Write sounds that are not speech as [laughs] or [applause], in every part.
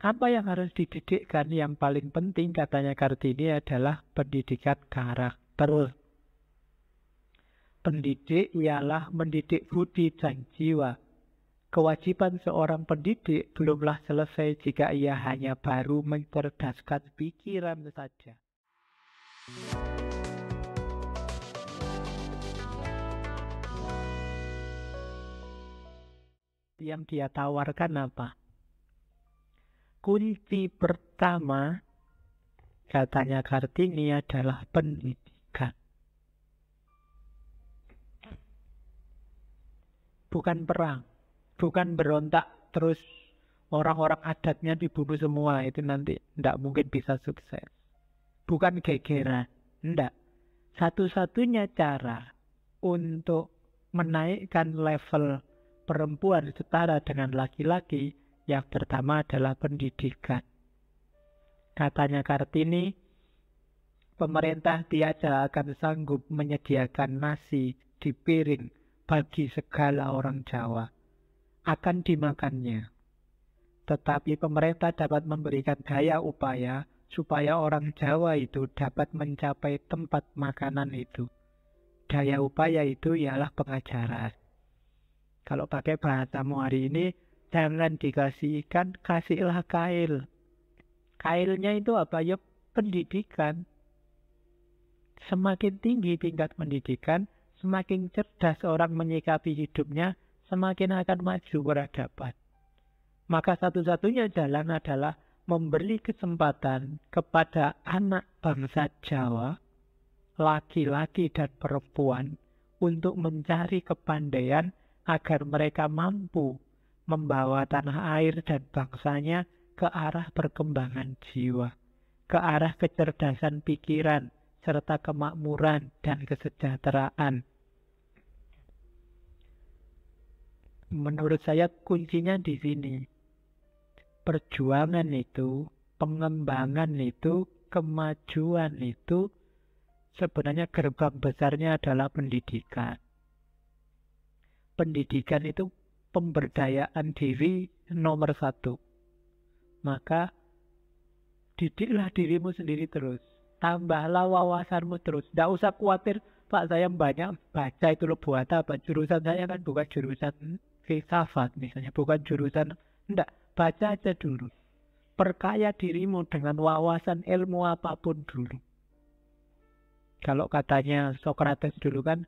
apa yang harus dididikkan yang paling penting katanya Kartini adalah pendidikan karakter. Pendidik ialah mendidik budi dan jiwa. Kewajiban seorang pendidik belumlah selesai jika ia hanya baru mencerdaskan pikiran saja. Yang dia tawarkan apa? kunci pertama katanya Kartini adalah pendidikan. Bukan perang, bukan berontak terus orang-orang adatnya dibunuh semua itu nanti tidak mungkin bisa sukses. Bukan gegeran, tidak. Satu-satunya cara untuk menaikkan level perempuan setara dengan laki-laki yang pertama adalah pendidikan. Katanya Kartini, pemerintah tiada akan sanggup menyediakan nasi di piring bagi segala orang Jawa. Akan dimakannya. Tetapi pemerintah dapat memberikan daya upaya supaya orang Jawa itu dapat mencapai tempat makanan itu. Daya upaya itu ialah pengajaran. Kalau pakai bahasamu hari ini, jangan dikasih ikan, kasihlah kail. Kailnya itu apa ya? Pendidikan. Semakin tinggi tingkat pendidikan, semakin cerdas orang menyikapi hidupnya, semakin akan maju peradaban. Maka satu-satunya jalan adalah memberi kesempatan kepada anak bangsa Jawa, laki-laki dan perempuan, untuk mencari kepandaian agar mereka mampu membawa tanah air dan bangsanya ke arah perkembangan jiwa, ke arah kecerdasan pikiran, serta kemakmuran dan kesejahteraan. Menurut saya kuncinya di sini. Perjuangan itu, pengembangan itu, kemajuan itu sebenarnya gerbang besarnya adalah pendidikan. Pendidikan itu pemberdayaan diri nomor satu. Maka didiklah dirimu sendiri terus. Tambahlah wawasanmu terus. Tidak usah khawatir, Pak saya banyak baca itu lo buat apa. Jurusan saya kan bukan jurusan filsafat misalnya, bukan jurusan. Tidak, baca aja dulu. Perkaya dirimu dengan wawasan ilmu apapun dulu. Kalau katanya Socrates dulu kan,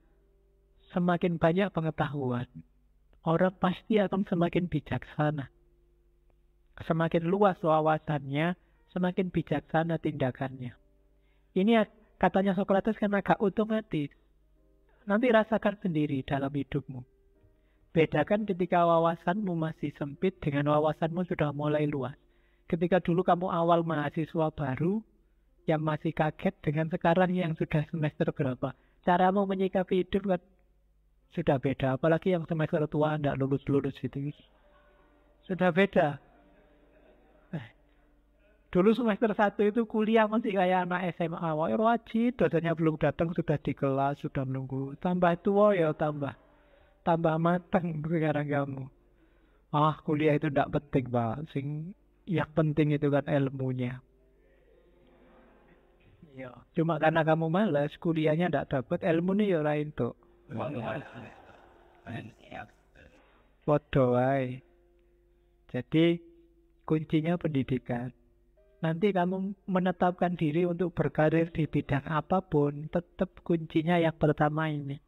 semakin banyak pengetahuan, orang pasti akan semakin bijaksana. Semakin luas wawasannya, semakin bijaksana tindakannya. Ini katanya Socrates karena agak otomatis. Nanti rasakan sendiri dalam hidupmu. Bedakan ketika wawasanmu masih sempit dengan wawasanmu sudah mulai luas. Ketika dulu kamu awal mahasiswa baru, yang masih kaget dengan sekarang yang sudah semester berapa. Caramu menyikapi hidup kan sudah beda. Apalagi yang semester tua tidak hmm. lulus-lulus itu. Sudah beda. Eh, dulu semester satu itu kuliah masih kayak anak SMA. Wah, ya wajib, dosennya belum datang, sudah di kelas, sudah menunggu. Tambah tua ya tambah. Tambah matang sekarang kamu. Ah, kuliah itu tidak penting, Pak. Sing yang penting itu kan ilmunya. Iya. Cuma karena kamu malas, kuliahnya tidak dapat, ilmu nih ya lain tuh. [laughs] Wadawai. Jadi kuncinya pendidikan. Nanti kamu menetapkan diri untuk berkarir di bidang apapun, tetap kuncinya yang pertama ini.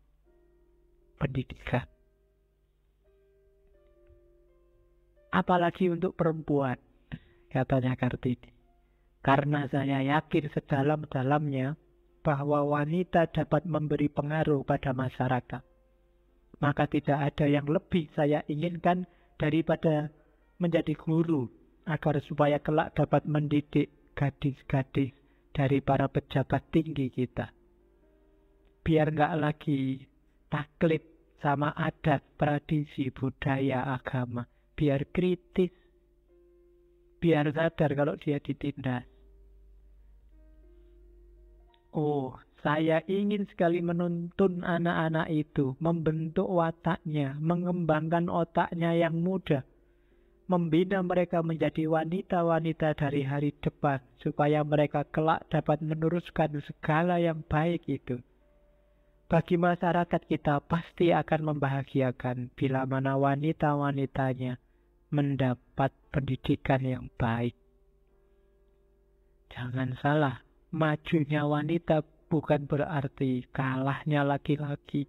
Pendidikan. Apalagi untuk perempuan, katanya Kartini. Karena saya yakin sedalam-dalamnya bahwa wanita dapat memberi pengaruh pada masyarakat. Maka tidak ada yang lebih saya inginkan daripada menjadi guru agar supaya kelak dapat mendidik gadis-gadis dari para pejabat tinggi kita. Biar nggak lagi taklit sama adat, tradisi, budaya, agama. Biar kritis, biar sadar kalau dia ditindas. Oh, saya ingin sekali menuntun anak-anak itu membentuk wataknya, mengembangkan otaknya yang muda, membina mereka menjadi wanita-wanita dari hari depan, supaya mereka kelak dapat meneruskan segala yang baik itu. Bagi masyarakat kita pasti akan membahagiakan bila mana wanita-wanitanya mendapat pendidikan yang baik. Jangan salah, majunya wanita bukan berarti kalahnya laki-laki.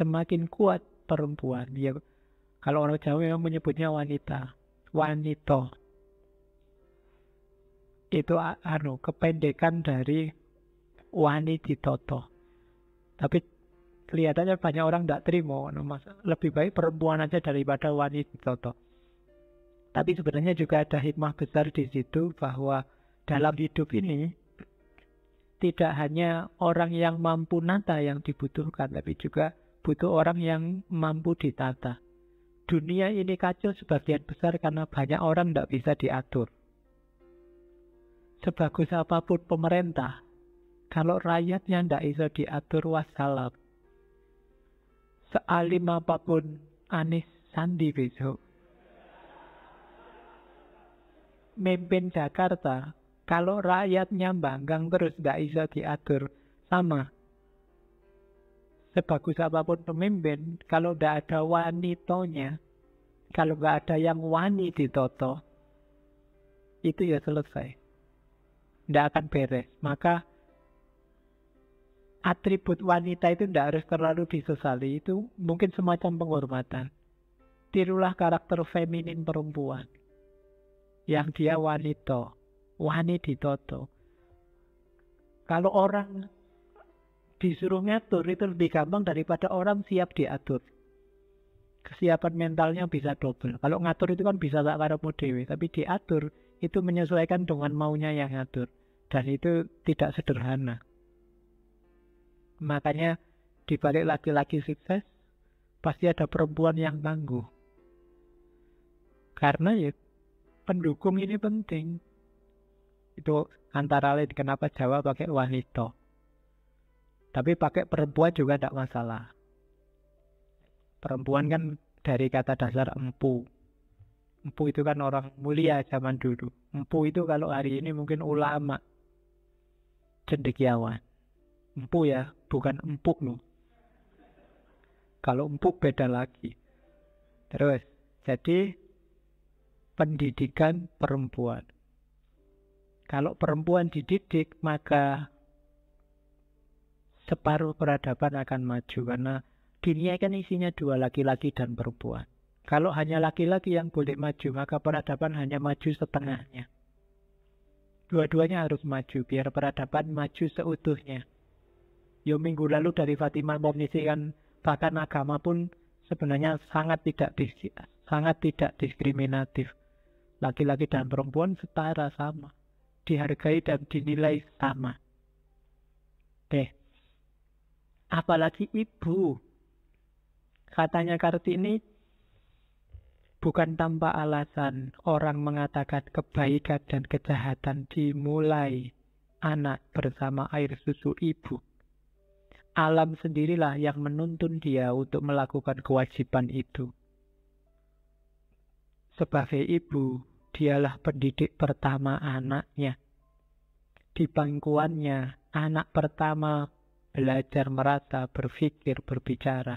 Semakin kuat perempuan, ya kalau orang Jawa memang menyebutnya wanita, wanito. Itu anu kependekan dari toto. Tapi kelihatannya banyak orang tidak terima, anu, lebih baik perempuan aja daripada toto. Tapi sebenarnya juga ada hikmah besar di situ bahwa dalam hidup ini tidak hanya orang yang mampu nata yang dibutuhkan, tapi juga butuh orang yang mampu ditata. Dunia ini kacau sebagian besar karena banyak orang tidak bisa diatur. Sebagus apapun pemerintah, kalau rakyatnya tidak bisa diatur wassalam. Sealim apapun Anies Sandi besok. Memimpin Jakarta kalau rakyatnya banggang terus nggak bisa diatur sama sebagus apapun pemimpin kalau nggak ada wanitonya kalau nggak ada yang wani ditoto itu ya selesai tidak akan beres maka atribut wanita itu tidak harus terlalu disesali itu mungkin semacam penghormatan tirulah karakter feminin perempuan yang dia wanita wani ditoto. Kalau orang disuruh ngatur itu lebih gampang daripada orang siap diatur. Kesiapan mentalnya bisa double. Kalau ngatur itu kan bisa tak karepmu dewi, tapi diatur itu menyesuaikan dengan maunya yang ngatur. Dan itu tidak sederhana. Makanya dibalik laki-laki sukses pasti ada perempuan yang tangguh. Karena ya pendukung ini penting itu antara lain kenapa Jawa pakai wanita tapi pakai perempuan juga tidak masalah perempuan kan dari kata dasar empu empu itu kan orang mulia zaman dulu empu itu kalau hari ini mungkin ulama cendekiawan empu ya bukan empuk loh kalau empuk beda lagi terus jadi pendidikan perempuan kalau perempuan dididik, maka separuh peradaban akan maju karena dunia kan isinya dua laki-laki dan perempuan. Kalau hanya laki-laki yang boleh maju, maka peradaban hanya maju setengahnya. Dua-duanya harus maju biar peradaban maju seutuhnya. Yo minggu lalu dari Fatimah Mornisi kan bahkan agama pun sebenarnya sangat tidak sangat tidak diskriminatif. Laki-laki dan perempuan setara sama dihargai dan dinilai sama. Deh. Apalagi ibu. Katanya Kartini, bukan tanpa alasan orang mengatakan kebaikan dan kejahatan dimulai anak bersama air susu ibu. Alam sendirilah yang menuntun dia untuk melakukan kewajiban itu. Sebagai ibu, dialah pendidik pertama anaknya. Di pangkuannya, anak pertama belajar merata, berpikir, berbicara.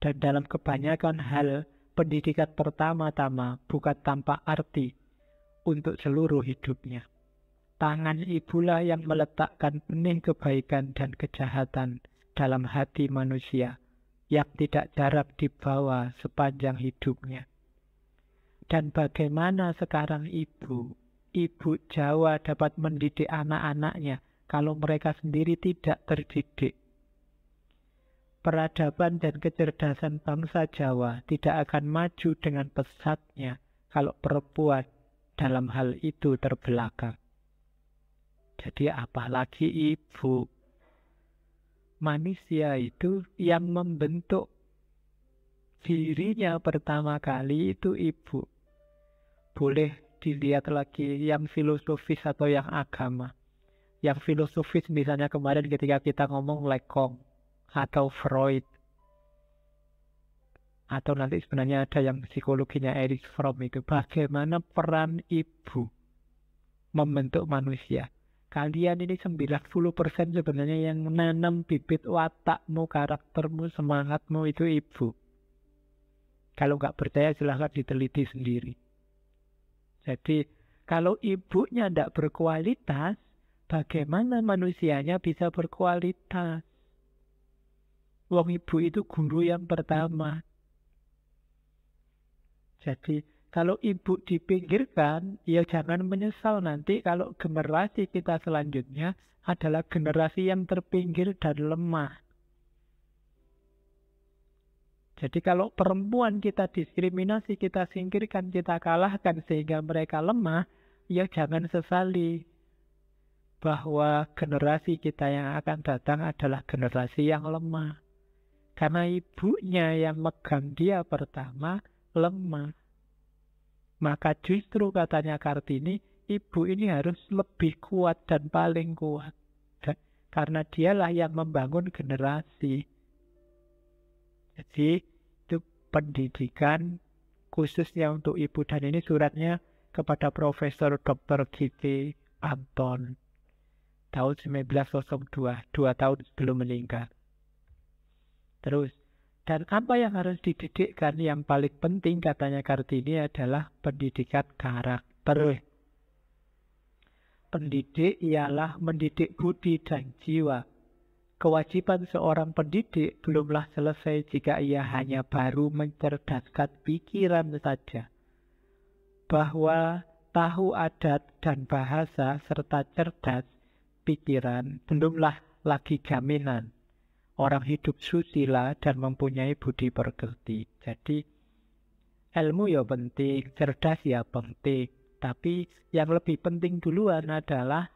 Dan dalam kebanyakan hal, pendidikan pertama-tama bukan tanpa arti untuk seluruh hidupnya. Tangan ibulah yang meletakkan benih kebaikan dan kejahatan dalam hati manusia yang tidak jarang dibawa sepanjang hidupnya. Dan bagaimana sekarang ibu, ibu Jawa dapat mendidik anak-anaknya kalau mereka sendiri tidak terdidik? Peradaban dan kecerdasan bangsa Jawa tidak akan maju dengan pesatnya kalau perempuan dalam hal itu terbelakang. Jadi apalagi ibu. Manusia itu yang membentuk dirinya pertama kali itu ibu boleh dilihat lagi yang filosofis atau yang agama. Yang filosofis misalnya kemarin ketika kita ngomong Lekong atau Freud atau nanti sebenarnya ada yang psikologinya Eric Fromm itu bagaimana peran ibu membentuk manusia. Kalian ini 90% sebenarnya yang menanam bibit watakmu, karaktermu, semangatmu itu ibu. Kalau nggak percaya silahkan diteliti sendiri. Jadi kalau ibunya tidak berkualitas, bagaimana manusianya bisa berkualitas? Wong ibu itu guru yang pertama. Jadi kalau ibu dipinggirkan, ya jangan menyesal nanti kalau generasi kita selanjutnya adalah generasi yang terpinggir dan lemah. Jadi kalau perempuan kita diskriminasi, kita singkirkan, kita kalahkan sehingga mereka lemah, ya jangan sesali bahwa generasi kita yang akan datang adalah generasi yang lemah. Karena ibunya yang megang dia pertama lemah. Maka justru katanya Kartini, ibu ini harus lebih kuat dan paling kuat. Karena dialah yang membangun generasi jadi itu pendidikan khususnya untuk ibu dan ini suratnya kepada Profesor Dr. G.T. Anton tahun 1902, dua tahun sebelum meninggal. Terus, dan apa yang harus dididikkan yang paling penting katanya Kartini adalah pendidikan karakter. Pendidik ialah mendidik budi dan jiwa Kewajiban seorang pendidik belumlah selesai jika ia hanya baru mencerdaskan pikiran saja. Bahwa tahu adat dan bahasa serta cerdas pikiran belumlah lagi jaminan. Orang hidup susila dan mempunyai budi pekerti. Jadi ilmu ya penting, cerdas ya penting. Tapi yang lebih penting duluan adalah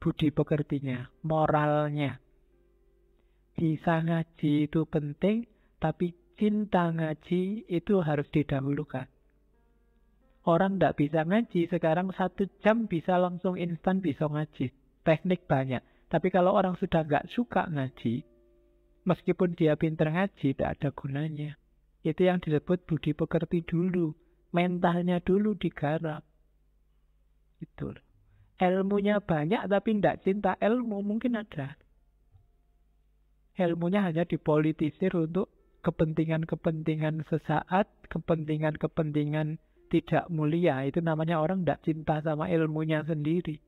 budi pekertinya, moralnya bisa ngaji itu penting, tapi cinta ngaji itu harus didahulukan. Orang tidak bisa ngaji, sekarang satu jam bisa langsung instan bisa ngaji. Teknik banyak. Tapi kalau orang sudah nggak suka ngaji, meskipun dia pinter ngaji, tidak ada gunanya. Itu yang disebut budi pekerti dulu. Mentalnya dulu digarap. Itu. Ilmunya banyak tapi tidak cinta ilmu mungkin ada ilmunya hanya dipolitisir untuk kepentingan-kepentingan sesaat, kepentingan-kepentingan tidak mulia. Itu namanya orang tidak cinta sama ilmunya sendiri.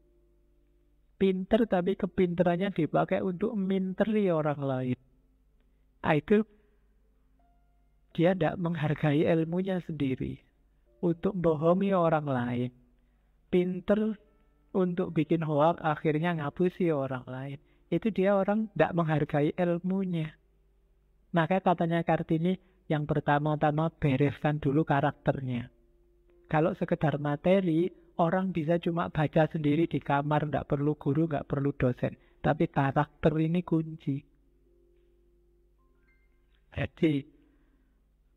Pinter tapi kepinterannya dipakai untuk minteri orang lain. Nah, itu dia tidak menghargai ilmunya sendiri untuk bohongi orang lain. Pinter untuk bikin hoax akhirnya ngapusi orang lain itu dia orang tidak menghargai ilmunya. Maka katanya Kartini yang pertama-tama bereskan dulu karakternya. Kalau sekedar materi, orang bisa cuma baca sendiri di kamar, tidak perlu guru, tidak perlu dosen. Tapi karakter ini kunci. Jadi,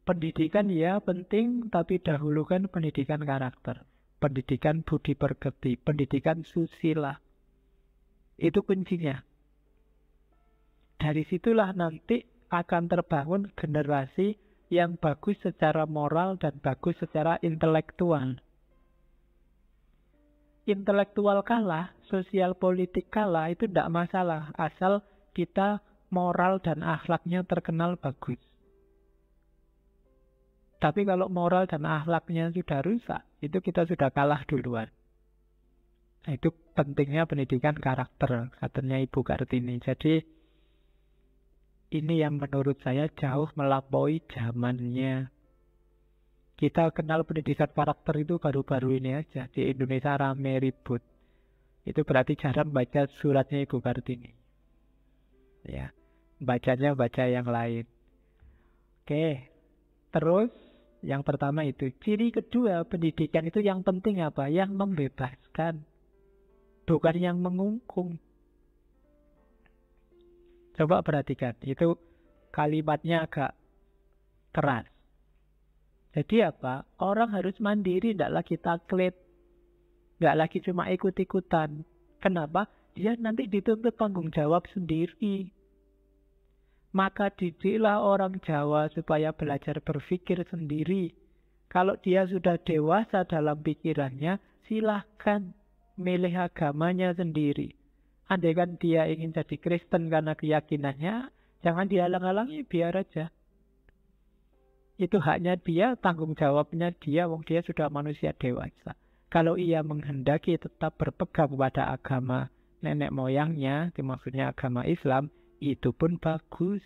pendidikan ya penting, tapi dahulukan pendidikan karakter. Pendidikan budi pergeti, pendidikan susila. Itu kuncinya dari situlah nanti akan terbangun generasi yang bagus secara moral dan bagus secara intelektual. Intelektual kalah, sosial politik kalah itu tidak masalah asal kita moral dan akhlaknya terkenal bagus. Tapi kalau moral dan akhlaknya sudah rusak, itu kita sudah kalah duluan. Nah, itu pentingnya pendidikan karakter, katanya Ibu Kartini. Jadi ini yang menurut saya jauh melampaui zamannya. Kita kenal pendidikan karakter itu baru-baru ini aja di Indonesia rame ribut. Itu berarti jarang baca suratnya Ibu Kartini. Ya, bacanya baca yang lain. Oke, terus yang pertama itu ciri kedua pendidikan itu yang penting apa? Yang membebaskan, bukan yang mengungkung Coba perhatikan, itu kalimatnya agak keras. Jadi apa? Orang harus mandiri, tidak lagi taklit Nggak lagi cuma ikut-ikutan. Kenapa? Dia nanti dituntut tanggung jawab sendiri. Maka didiklah orang Jawa supaya belajar berpikir sendiri. Kalau dia sudah dewasa dalam pikirannya, silahkan milih agamanya sendiri andai kan dia ingin jadi Kristen karena keyakinannya, jangan dihalang-halangi, biar aja. Itu haknya dia, tanggung jawabnya dia, wong dia sudah manusia dewasa. Kalau ia menghendaki tetap berpegang pada agama nenek moyangnya, dimaksudnya agama Islam, itu pun bagus.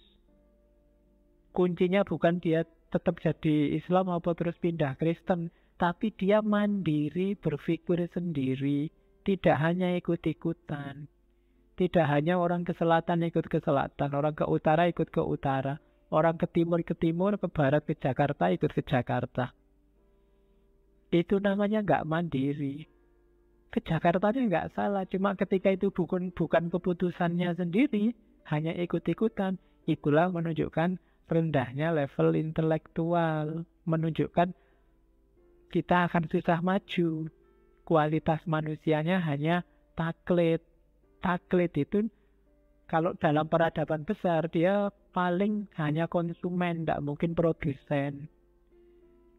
Kuncinya bukan dia tetap jadi Islam atau terus pindah Kristen, tapi dia mandiri berpikir sendiri, tidak hanya ikut-ikutan. Tidak hanya orang ke selatan ikut ke selatan, orang ke utara ikut ke utara, orang ke timur ke timur, ke barat ke Jakarta ikut ke Jakarta. Itu namanya nggak mandiri. Ke Jakarta aja nggak salah, cuma ketika itu bukan bukan keputusannya sendiri, hanya ikut-ikutan, itulah menunjukkan rendahnya level intelektual, menunjukkan kita akan susah maju. Kualitas manusianya hanya taklit, taklid itu kalau dalam peradaban besar dia paling hanya konsumen, tidak mungkin produsen.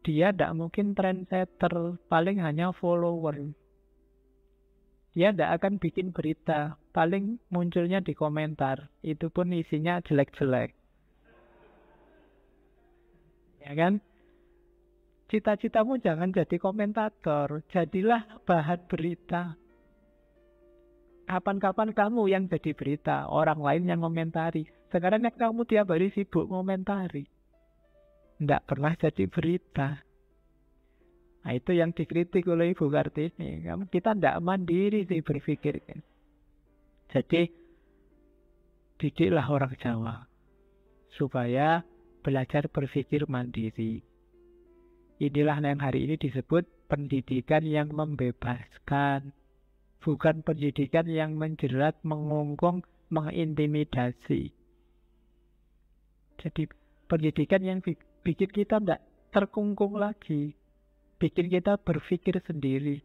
Dia tidak mungkin trendsetter, paling hanya follower. Dia tidak akan bikin berita, paling munculnya di komentar. Itu pun isinya jelek-jelek. Ya kan? Cita-citamu jangan jadi komentator, jadilah bahan berita kapan-kapan kamu yang jadi berita, orang lain yang komentari. Sekarang yang kamu tiap hari sibuk komentari. Tidak pernah jadi berita. Nah, itu yang dikritik oleh Ibu Kartini. kita tidak mandiri sih berpikir. Jadi didiklah orang Jawa supaya belajar berpikir mandiri. Inilah yang hari ini disebut pendidikan yang membebaskan bukan pendidikan yang menjerat, mengungkung, mengintimidasi. Jadi pendidikan yang bikin kita tidak terkungkung lagi, bikin kita berpikir sendiri.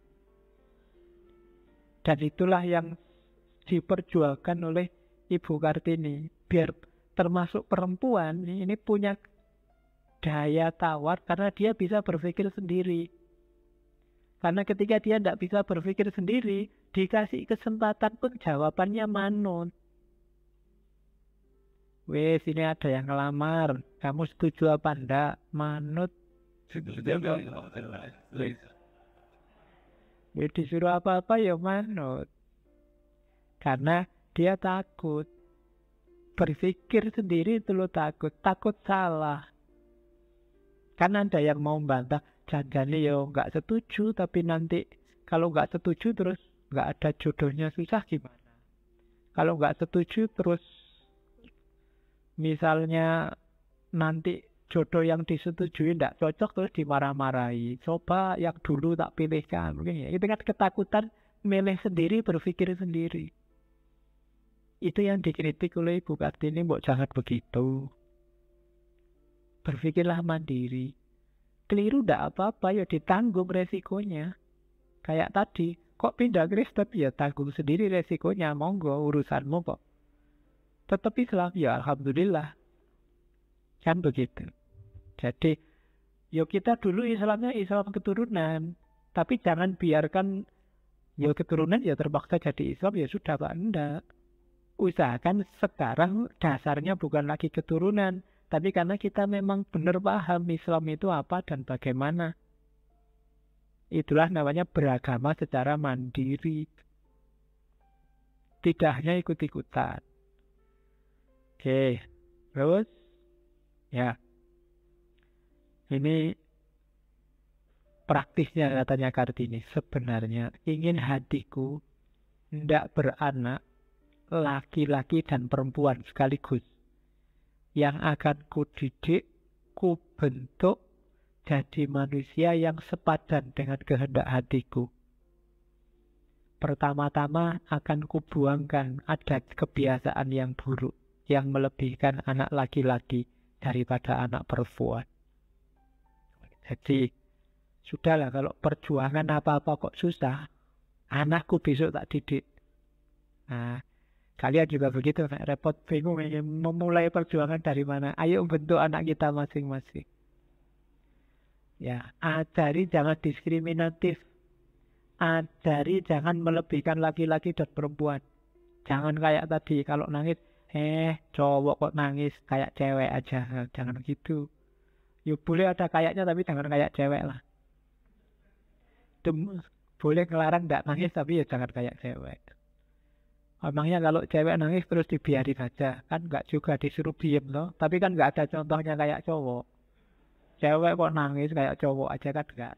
Dan itulah yang diperjuangkan oleh Ibu Kartini. Biar termasuk perempuan ini punya daya tawar karena dia bisa berpikir sendiri. Karena ketika dia tidak bisa berpikir sendiri, dikasih kesempatan pun jawabannya manut Weh, sini ada yang ngelamar kamu setuju apa enggak manut ya disuruh apa-apa ya manut karena dia takut berpikir sendiri itu lo takut takut salah kan ada yang mau membantah jangan ya nggak setuju tapi nanti kalau nggak setuju terus nggak ada jodohnya susah gimana? Kalau nggak setuju terus misalnya nanti jodoh yang disetujui tidak cocok terus dimarah-marahi. Coba yang dulu tak pilihkan. Mungkin ya. Itu kan ketakutan milih sendiri, berpikir sendiri. Itu yang dikritik oleh Ibu Kartini, mbok jangan begitu. Berpikirlah mandiri. Keliru tidak apa-apa, ya ditanggung resikonya. Kayak tadi, kok pindah Kristen ya tanggung sendiri resikonya monggo urusanmu kok tetap Islam ya Alhamdulillah kan begitu jadi yo kita dulu Islamnya Islam keturunan tapi jangan biarkan ya keturunan ya terpaksa jadi Islam ya sudah Pak enggak usahakan sekarang dasarnya bukan lagi keturunan tapi karena kita memang benar paham Islam itu apa dan bagaimana Itulah namanya beragama secara mandiri. Tidak hanya ikut-ikutan. Oke, terus ya. Ini praktisnya katanya Kartini sebenarnya ingin hatiku tidak beranak laki-laki dan perempuan sekaligus yang akan ku didik, ku bentuk jadi manusia yang sepadan dengan kehendak hatiku. Pertama-tama akan kubuangkan adat kebiasaan yang buruk yang melebihkan anak laki-laki daripada anak perempuan. Jadi, sudahlah kalau perjuangan apa-apa kok susah, anakku besok tak didik. Nah, kalian juga begitu, repot bingung memulai perjuangan dari mana. Ayo bentuk anak kita masing-masing. Ya, ajari jangan diskriminatif. Ajari jangan melebihkan laki-laki dan perempuan. Jangan kayak tadi kalau nangis, eh cowok kok nangis kayak cewek aja. Nah, jangan gitu. Ya boleh ada kayaknya tapi jangan kayak cewek lah. Dem boleh ngelarang nggak nangis tapi ya jangan kayak cewek. Emangnya kalau cewek nangis terus dibiarin aja kan nggak juga disuruh diem loh. Tapi kan nggak ada contohnya kayak cowok cewek kok nangis kayak cowok aja kan enggak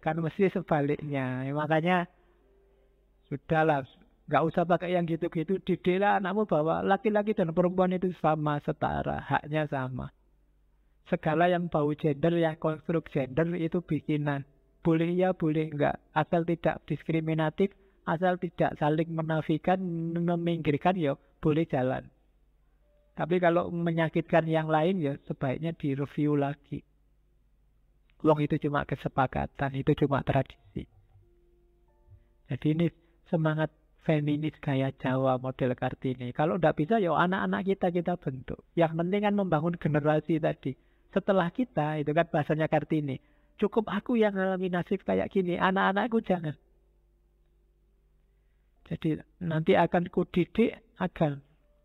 kan mesti sebaliknya makanya sudah lah nggak usah pakai yang gitu-gitu didilah anakmu bahwa laki-laki dan perempuan itu sama setara haknya sama segala yang bau gender ya konstruk gender itu bikinan boleh ya boleh enggak asal tidak diskriminatif asal tidak saling menafikan meminggirkan ya boleh jalan tapi kalau menyakitkan yang lain ya sebaiknya direview lagi. Uang itu cuma kesepakatan, itu cuma tradisi. Jadi ini semangat feminis gaya Jawa model Kartini. Kalau tidak bisa ya anak-anak kita kita bentuk. Yang penting kan membangun generasi tadi. Setelah kita itu kan bahasanya Kartini. Cukup aku yang ngalami nasib kayak gini, anak-anakku jangan. Jadi nanti akan kudidik agar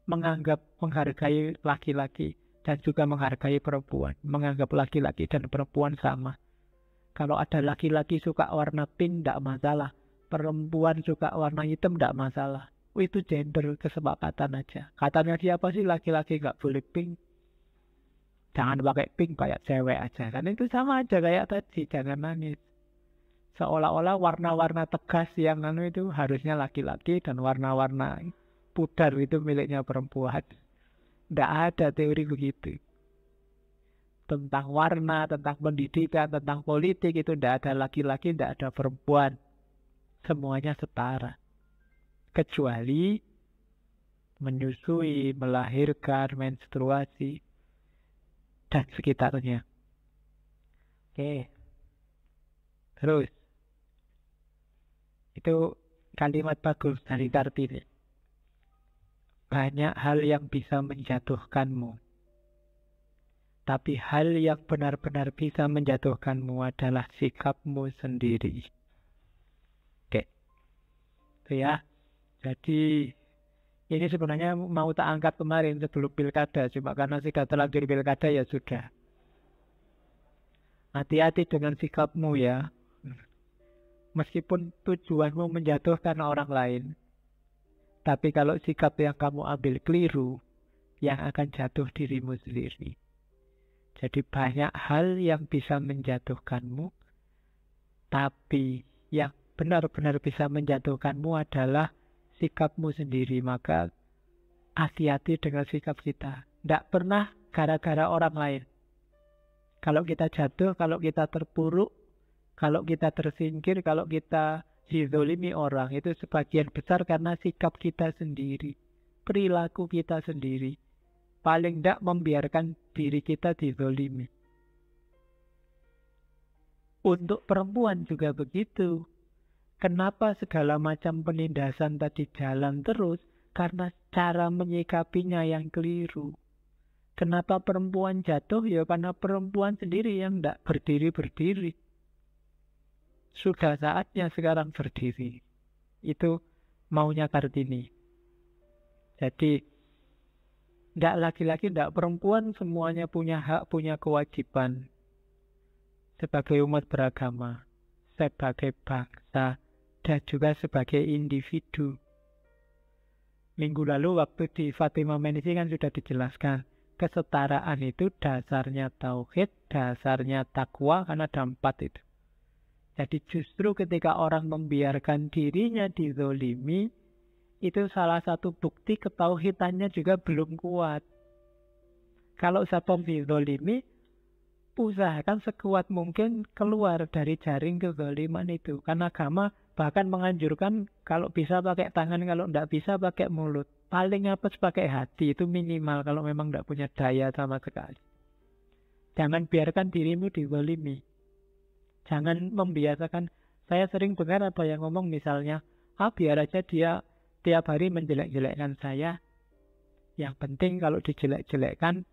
menganggap menghargai laki-laki dan juga menghargai perempuan, menganggap laki-laki dan perempuan sama. Kalau ada laki-laki suka warna pink, tidak masalah. Perempuan suka warna hitam, tidak masalah. Oh, itu gender kesepakatan aja. Katanya siapa sih laki-laki nggak boleh pink? Jangan pakai pink kayak cewek aja. Kan itu sama aja kayak tadi, jangan nangis. Seolah-olah warna-warna tegas yang anu itu harusnya laki-laki dan warna-warna pudar itu miliknya perempuan. Tidak ada teori begitu. Tentang warna, tentang pendidikan, tentang politik itu tidak ada laki-laki, tidak ada perempuan. Semuanya setara. Kecuali menyusui, melahirkan, menstruasi, dan sekitarnya. Oke. Terus. Itu kalimat bagus dari Kartini banyak hal yang bisa menjatuhkanmu. Tapi hal yang benar-benar bisa menjatuhkanmu adalah sikapmu sendiri. Oke. Itu ya. Jadi ini sebenarnya mau tak angkat kemarin sebelum pilkada cuma karena sudah terlanjur pilkada ya sudah hati-hati dengan sikapmu ya meskipun tujuanmu menjatuhkan orang lain tapi kalau sikap yang kamu ambil keliru, yang akan jatuh dirimu sendiri. Jadi banyak hal yang bisa menjatuhkanmu, tapi yang benar-benar bisa menjatuhkanmu adalah sikapmu sendiri. Maka hati-hati dengan sikap kita. Tidak pernah gara-gara orang lain. Kalau kita jatuh, kalau kita terpuruk, kalau kita tersingkir, kalau kita dizolimi orang itu sebagian besar karena sikap kita sendiri, perilaku kita sendiri. Paling tidak membiarkan diri kita dizolimi. Untuk perempuan juga begitu. Kenapa segala macam penindasan tadi jalan terus? Karena cara menyikapinya yang keliru. Kenapa perempuan jatuh? Ya karena perempuan sendiri yang tidak berdiri-berdiri sudah saatnya sekarang berdiri. Itu maunya Kartini. Jadi, tidak laki-laki, tidak perempuan, semuanya punya hak, punya kewajiban. Sebagai umat beragama, sebagai bangsa, dan juga sebagai individu. Minggu lalu waktu di Fatima Menisi kan sudah dijelaskan, kesetaraan itu dasarnya tauhid, dasarnya takwa, karena ada empat itu jadi justru ketika orang membiarkan dirinya dizolimi, itu salah satu bukti ketauhitannya juga belum kuat. Kalau satpam dizolimi, usahakan sekuat mungkin keluar dari jaring kezoliman itu. Karena agama bahkan menganjurkan kalau bisa pakai tangan, kalau tidak bisa pakai mulut. Paling apa pakai hati itu minimal kalau memang tidak punya daya sama sekali. Jangan biarkan dirimu dizolimi. Jangan membiasakan. Saya sering dengar apa yang ngomong misalnya, ah biar aja dia tiap hari menjelek-jelekkan saya. Yang penting kalau dijelek-jelekkan,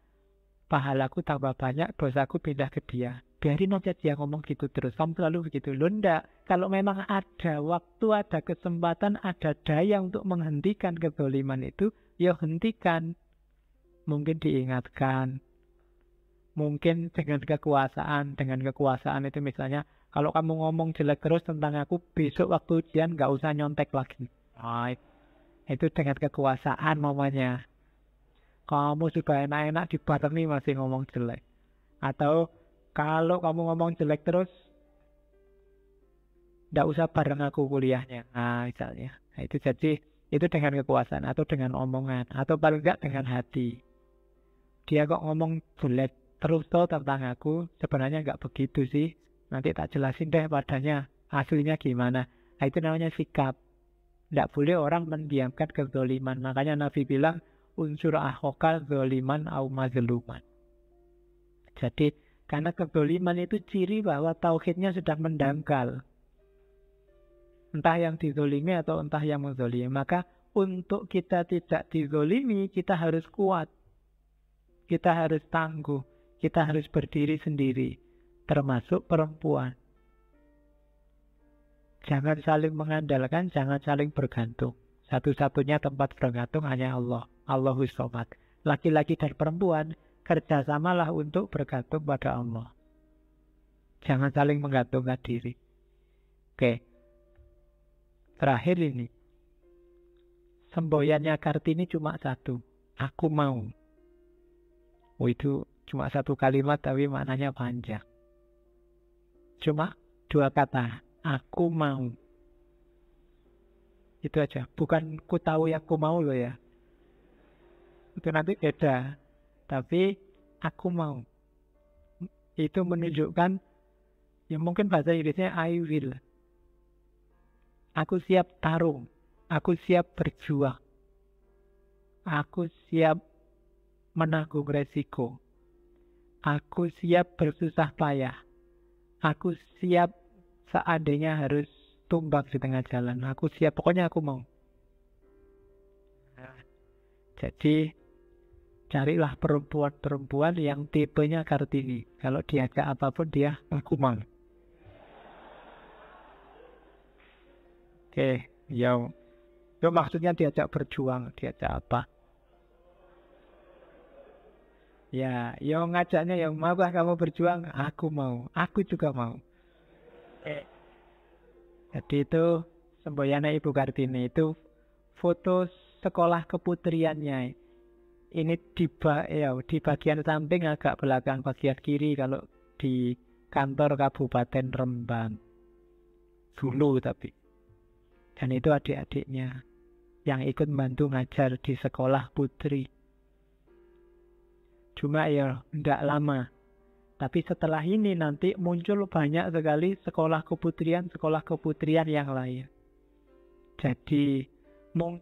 pahalaku tambah banyak, dosaku pindah ke dia. Biarin aja dia ngomong gitu terus. Kamu selalu begitu. Lunda, kalau memang ada waktu, ada kesempatan, ada daya untuk menghentikan kezaliman itu, ya hentikan. Mungkin diingatkan, mungkin dengan kekuasaan dengan kekuasaan itu misalnya kalau kamu ngomong jelek terus tentang aku besok waktu ujian nggak usah nyontek lagi nah, itu dengan kekuasaan mamanya kamu sudah enak-enak dibarengi masih ngomong jelek atau kalau kamu ngomong jelek terus nggak usah bareng aku kuliahnya nah, misalnya nah, itu jadi itu dengan kekuasaan atau dengan omongan atau paling nggak dengan hati dia kok ngomong jelek terusul tentang aku sebenarnya nggak begitu sih nanti tak jelasin deh padanya hasilnya gimana nah, itu namanya sikap tidak boleh orang mendiamkan kezoliman makanya Nabi bilang unsur ahokal zoliman au mazluman jadi karena kezoliman itu ciri bahwa tauhidnya sudah mendangkal entah yang dizolimi atau entah yang menzolimi maka untuk kita tidak dizolimi kita harus kuat kita harus tangguh kita harus berdiri sendiri, termasuk perempuan. Jangan saling mengandalkan, jangan saling bergantung. Satu-satunya tempat bergantung hanya Allah. Allahus Somad. Laki-laki dan perempuan kerjasamalah untuk bergantung pada Allah. Jangan saling menggantungkan diri. Oke. Terakhir ini. Semboyannya Kartini cuma satu. Aku mau. Oh, itu Cuma satu kalimat tapi maknanya panjang. Cuma dua kata, aku mau. Itu aja, bukan ku tahu yang ku mau loh ya. Itu nanti beda, tapi aku mau. Itu menunjukkan, ya mungkin bahasa Inggrisnya I will. Aku siap tarung, aku siap berjuang, aku siap menanggung resiko. Aku siap bersusah payah. Aku siap seandainya harus tumbang di tengah jalan. Aku siap, pokoknya aku mau. Nah, jadi carilah perempuan-perempuan yang tipenya Kartini. Kalau diajak apapun dia aku mau. Oke, okay, yang, Yo maksudnya diajak berjuang, diajak apa? Ya, yang ngajaknya yang mau kamu berjuang? Aku mau, aku juga mau. Eh. Jadi itu semboyana Ibu Kartini itu foto sekolah keputriannya. Ini di ba ya, di bagian samping agak belakang bagian kiri kalau di kantor Kabupaten Rembang. Dulu tapi. Dan itu adik-adiknya yang ikut membantu ngajar di sekolah putri. Cuma ya tidak lama. Tapi setelah ini nanti muncul banyak sekali sekolah keputrian-sekolah keputrian yang lain. Jadi mungkin